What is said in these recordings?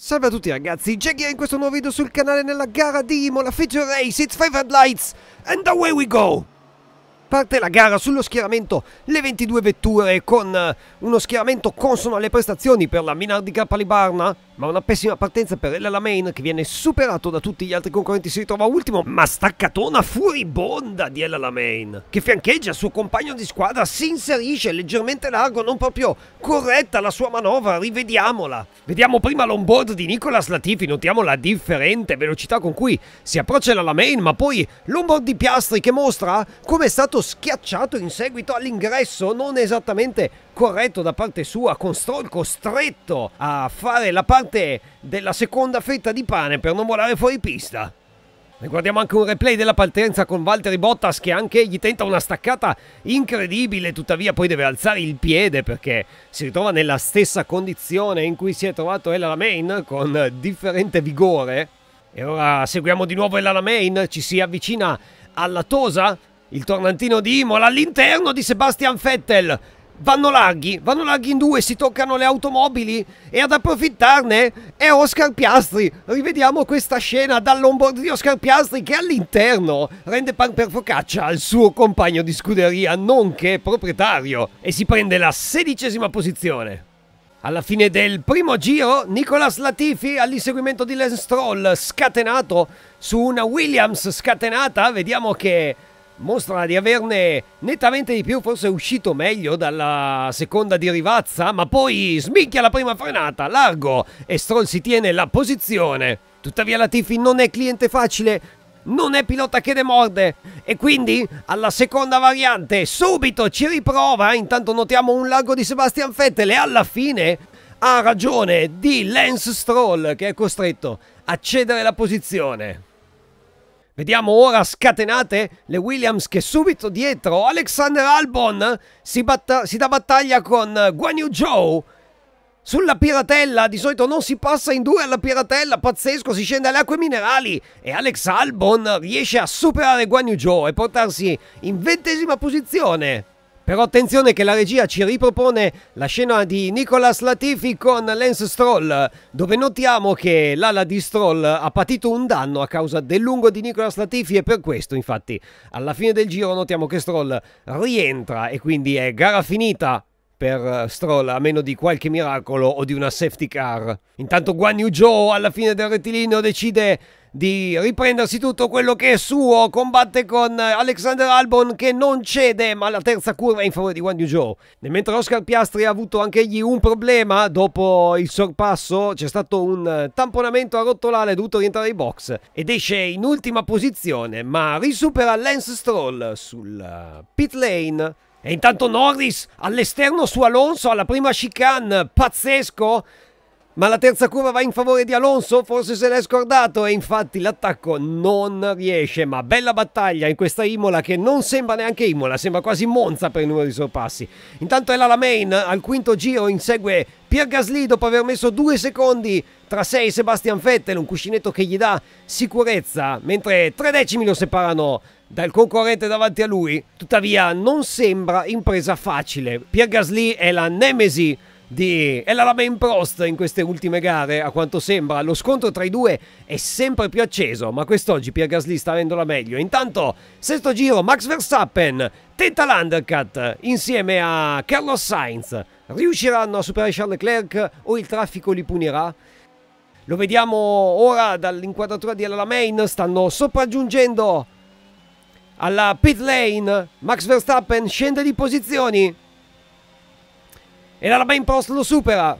Salve a tutti ragazzi, Jackie è in questo nuovo video sul canale nella gara di Imola Feature Race, it's 500 Lights, and away we go! Parte la gara sullo schieramento, le 22 vetture con eh, uno schieramento consono alle prestazioni per la Minardi Cappalibarna, ma una pessima partenza per Ella Main che viene superato da tutti gli altri concorrenti, si ritrova ultimo, ma staccatona furibonda di Ella Main, che fiancheggia il suo compagno di squadra, si inserisce leggermente largo, non proprio corretta la sua manovra, rivediamola. Vediamo prima l'onboard di Nicolas Latifi, notiamo la differente velocità con cui si approccia Ella Main, ma poi l'onboard di Piastri che mostra come è stato stato schiacciato in seguito all'ingresso non esattamente corretto da parte sua, con Stroll costretto a fare la parte della seconda fetta di pane per non volare fuori pista. E guardiamo anche un replay della partenza con Valtteri Bottas che anche egli tenta una staccata incredibile, tuttavia poi deve alzare il piede perché si ritrova nella stessa condizione in cui si è trovato Ella Main con differente vigore. E ora seguiamo di nuovo Ella Main, ci si avvicina alla Tosa il tornantino di Imola all'interno di Sebastian Vettel. Vanno larghi, vanno larghi in due, si toccano le automobili e ad approfittarne è Oscar Piastri. Rivediamo questa scena dal di Oscar Piastri che all'interno rende pan per focaccia al suo compagno di scuderia, nonché proprietario, e si prende la sedicesima posizione. Alla fine del primo giro, Nicolas Latifi all'inseguimento di Lance Stroll, scatenato su una Williams scatenata. Vediamo che mostra di averne nettamente di più, forse è uscito meglio dalla seconda di Rivazza, ma poi smicchia la prima frenata, largo, e Stroll si tiene la posizione. Tuttavia la Latifi non è cliente facile, non è pilota che demorde e quindi alla seconda variante subito ci riprova, intanto notiamo un largo di Sebastian Vettel e alla fine ha ragione di Lance Stroll che è costretto a cedere la posizione. Vediamo ora scatenate le Williams che subito dietro Alexander Albon si, batta si dà battaglia con Guan Yu Zhou sulla piratella, di solito non si passa in due alla piratella, pazzesco, si scende alle acque minerali e Alex Albon riesce a superare Guan Yu Zhou e portarsi in ventesima posizione. Però attenzione che la regia ci ripropone la scena di Nicolas Latifi con Lance Stroll, dove notiamo che l'ala di Stroll ha patito un danno a causa del lungo di Nicolas Latifi e per questo infatti alla fine del giro notiamo che Stroll rientra e quindi è gara finita per eh, Stroll a meno di qualche miracolo o di una safety car. Intanto Guan Yu Zhou alla fine del rettilineo decide di riprendersi tutto quello che è suo, combatte con Alexander Albon che non cede ma la terza curva è in favore di Wang Yu Zhou. Nel mentre Oscar Piastri ha avuto anche egli un problema dopo il sorpasso, c'è stato un tamponamento a rotolare, è dovuto rientrare ai box ed esce in ultima posizione ma risupera Lance Stroll sul pit lane. E intanto Norris all'esterno su Alonso alla prima chicane, pazzesco! Ma la terza curva va in favore di Alonso, forse se l'è scordato e infatti l'attacco non riesce, ma bella battaglia in questa Imola che non sembra neanche Imola, sembra quasi Monza per il numero di sorpassi. Intanto è la Lamain, al quinto giro insegue Pierre Gasly dopo aver messo due secondi tra sé e Sebastian Vettel, un cuscinetto che gli dà sicurezza, mentre tre decimi lo separano dal concorrente davanti a lui. Tuttavia non sembra impresa facile. Pierre Gasly è la nemesi di Elala Ben Prost in queste ultime gare, a quanto sembra. Lo scontro tra i due è sempre più acceso, ma quest'oggi Pierre Gasly sta avendo la meglio. Intanto, sesto giro, Max Verstappen tenta l'undercut insieme a Carlos Sainz. Riusciranno a superare Charles Leclerc o il traffico li punirà? Lo vediamo ora dall'inquadratura di Elala Main, stanno sopraggiungendo alla pit lane. Max Verstappen scende di posizioni e l'Alaba in post lo supera.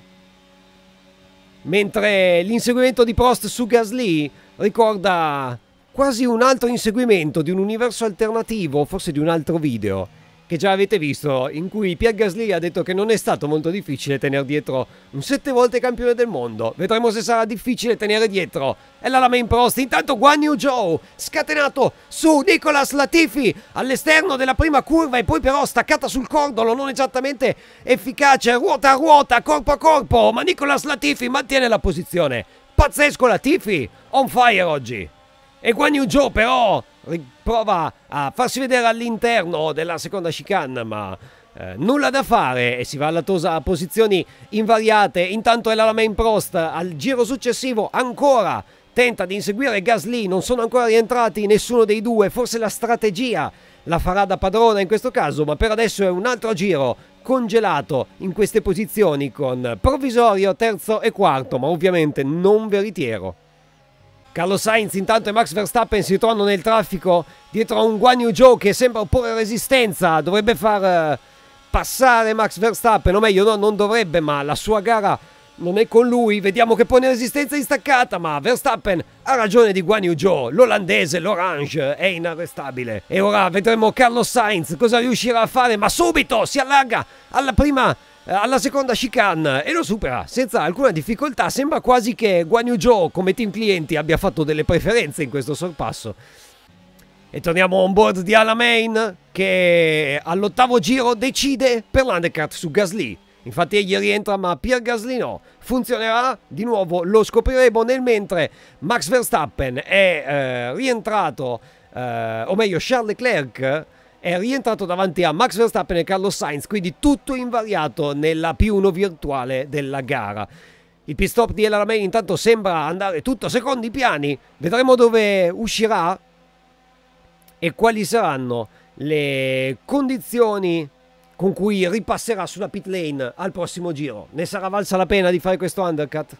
Mentre l'inseguimento di Prost su Gasly ricorda quasi un altro inseguimento di un universo alternativo, forse di un altro video che già avete visto, in cui Pierre Gasly ha detto che non è stato molto difficile tenere dietro un sette volte campione del mondo. Vedremo se sarà difficile tenere dietro. E la lama in prost, intanto Guan Yu Zhou, scatenato su Nicolas Latifi, all'esterno della prima curva e poi però staccata sul cordolo, non esattamente efficace, ruota a ruota, corpo a corpo, ma Nicolas Latifi mantiene la posizione. Pazzesco Latifi, on fire oggi. E Guan Yu Zhou però prova a farsi vedere all'interno della seconda chicane, ma eh, nulla da fare e si va alla Tosa a posizioni invariate. Intanto è la main prost al giro successivo ancora tenta di inseguire Gasly, non sono ancora rientrati nessuno dei due, forse la strategia la farà da padrona in questo caso, ma per adesso è un altro giro congelato in queste posizioni con provvisorio terzo e quarto, ma ovviamente non veritiero. Carlo Sainz intanto e Max Verstappen si trovano nel traffico dietro a un Guan Yu Zhou che sembra opporre resistenza, dovrebbe far eh, passare Max Verstappen, o meglio no, non dovrebbe, ma la sua gara non è con lui, vediamo che pone resistenza in staccata, ma Verstappen ha ragione di Guan Yu Zhou, l'olandese, l'orange, è inarrestabile. E ora vedremo Carlo Sainz cosa riuscirà a fare, ma subito si allarga alla prima eh, alla seconda chicane e lo supera senza alcuna difficoltà. Sembra quasi che Guan Yu Zhou come team clienti abbia fatto delle preferenze in questo sorpasso. E torniamo on board di Alamein che all'ottavo giro decide per l'undercut su Gasly. Infatti egli rientra ma Pierre Gasly no. Funzionerà? Di nuovo lo scopriremo nel mentre Max Verstappen è eh, rientrato, eh, o meglio Charles Leclerc è rientrato davanti a Max Verstappen e Carlos Sainz, quindi tutto invariato nella P1 virtuale della gara. Il pit stop di El intanto sembra andare tutto secondo i piani, vedremo dove uscirà e quali saranno le condizioni con cui ripasserà sulla pit lane al prossimo giro. Ne sarà valsa la pena di fare questo undercut?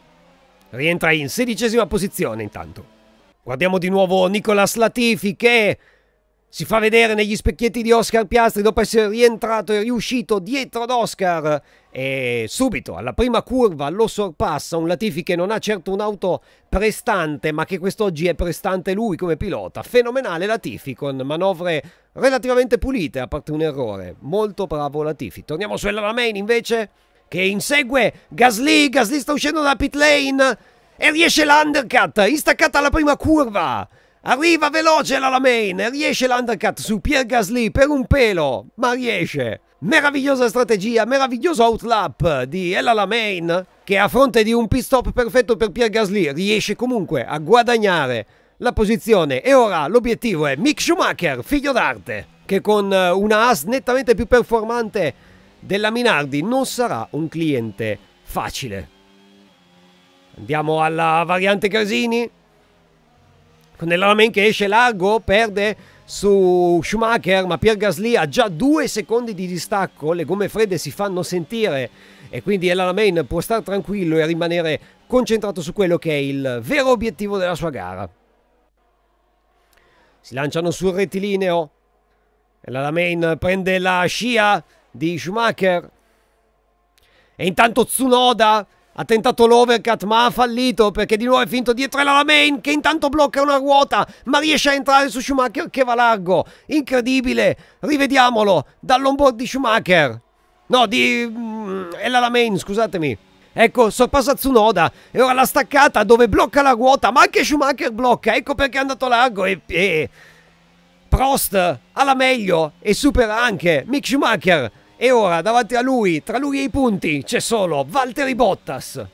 Rientra in sedicesima posizione intanto. Guardiamo di nuovo Nicolas Latifi che si fa vedere negli specchietti di Oscar Piastri dopo essere rientrato e riuscito dietro ad Oscar e subito alla prima curva lo sorpassa un Latifi che non ha certo un'auto prestante ma che quest'oggi è prestante lui come pilota. Fenomenale Latifi con manovre relativamente pulite a parte un errore. Molto bravo Latifi. Torniamo su Ella main invece che insegue Gasly. Gasly sta uscendo dalla pit lane e riesce l'undercut in staccata alla prima curva. Arriva veloce la Lamain, riesce l'undercut su Pierre Gasly per un pelo, ma riesce. Meravigliosa strategia, meraviglioso outlap di Ella Lamain che a fronte di un pit stop perfetto per Pierre Gasly riesce comunque a guadagnare la posizione e ora l'obiettivo è Mick Schumacher, figlio d'arte, che con eh, una AS nettamente più performante della Minardi non sarà un cliente facile. Andiamo alla variante Casini con nell'Alamen che esce largo perde su Schumacher, ma Pierre Gasly ha già due secondi di distacco, le gomme fredde si fanno sentire e quindi Elalamein può stare tranquillo e rimanere concentrato su quello che è il vero obiettivo della sua gara. Si lanciano sul rettilineo, Elalamein prende la scia di Schumacher e intanto Tsunoda ha tentato l'overcut ma ha fallito perché di nuovo è finto dietro la main che intanto blocca una ruota ma riesce a entrare su Schumacher che va largo. Incredibile, rivediamolo dall'onboard di Schumacher. No, di... Mm, Ella Lamain, scusatemi. Ecco, sorpassa Tsunoda e ora la staccata dove blocca la ruota ma anche Schumacher blocca. Ecco perché è andato largo e... e... Prost alla meglio e supera anche Mick Schumacher. E ora davanti a lui, tra lui e i punti, c'è solo Valtteri Bottas.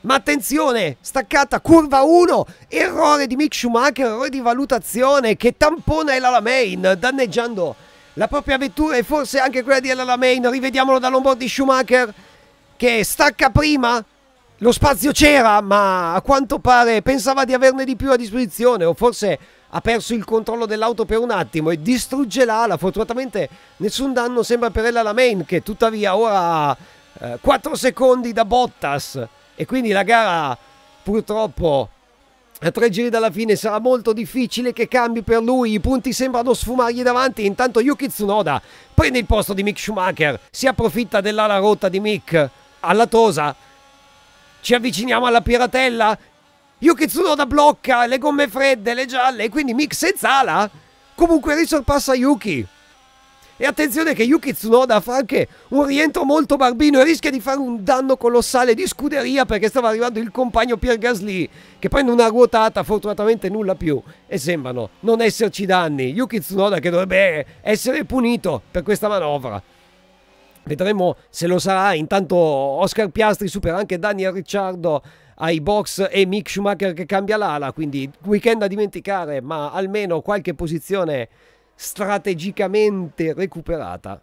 Ma attenzione, staccata, curva 1, errore di Mick Schumacher, errore di valutazione che tampona Elala Main, danneggiando la propria vettura e forse anche quella di Elala Main. Rivediamolo dall'onboard di Schumacher che stacca prima. Lo spazio c'era, ma a quanto pare pensava di averne di più a disposizione o forse ha perso il controllo dell'auto per un attimo e distrugge l'ala. Fortunatamente nessun danno sembra per ella la main, che tuttavia ora ha eh, 4 secondi da Bottas. E quindi la gara purtroppo a tre giri dalla fine sarà molto difficile che cambi per lui, i punti sembrano sfumargli davanti, intanto Yuki Tsunoda prende il posto di Mick Schumacher, si approfitta dell'ala rotta di Mick alla Tosa. Ci avviciniamo alla piratella, Yukitsunoda blocca le gomme fredde, le gialle, e quindi Mix senza ala comunque risorpassa Yuki. E attenzione che Yuki Tsunoda fa anche un rientro molto barbino e rischia di fare un danno colossale di scuderia perché stava arrivando il compagno Pierre Gasly che prende una ruotata, fortunatamente nulla più, e sembrano non esserci danni. Yuki Tsunoda che dovrebbe essere punito per questa manovra. Vedremo se lo sarà, intanto Oscar Piastri supera anche Daniel Ricciardo ai box e Mick Schumacher che cambia l'ala, quindi weekend da dimenticare, ma almeno qualche posizione strategicamente recuperata.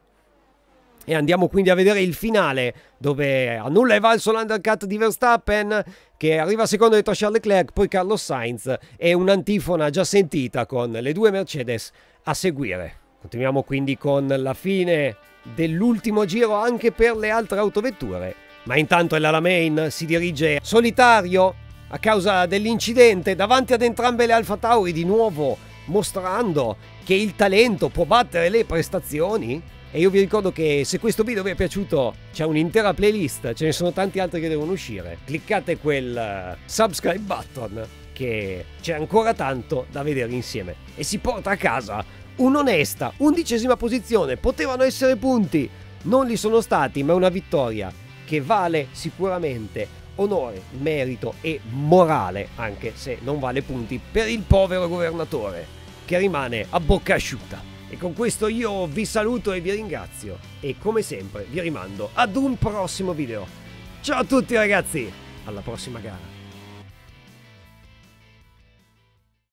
E andiamo quindi a vedere il finale, dove a nulla è valso l'undercut di Verstappen, che arriva secondo dietro Charles Leclerc, poi Carlos Sainz e un'antifona già sentita con le due Mercedes a seguire. Continuiamo quindi con la fine dell'ultimo giro anche per le altre autovetture ma intanto El Alamein si dirige solitario a causa dell'incidente davanti ad entrambe le Alfa Tauri di nuovo, mostrando che il talento può battere le prestazioni. E io vi ricordo che se questo video vi è piaciuto c'è un'intera playlist, ce ne sono tanti altri che devono uscire. Cliccate quel eh, subscribe button che c'è ancora tanto da vedere insieme e si porta a casa un'onesta undicesima posizione. Potevano essere punti, non li sono stati, ma è una vittoria che vale sicuramente onore, merito e morale, anche se non vale punti, per il povero governatore, che rimane a bocca asciutta. E con questo io vi saluto e vi ringrazio e come sempre vi rimando ad un prossimo video. Ciao a tutti ragazzi, alla prossima gara.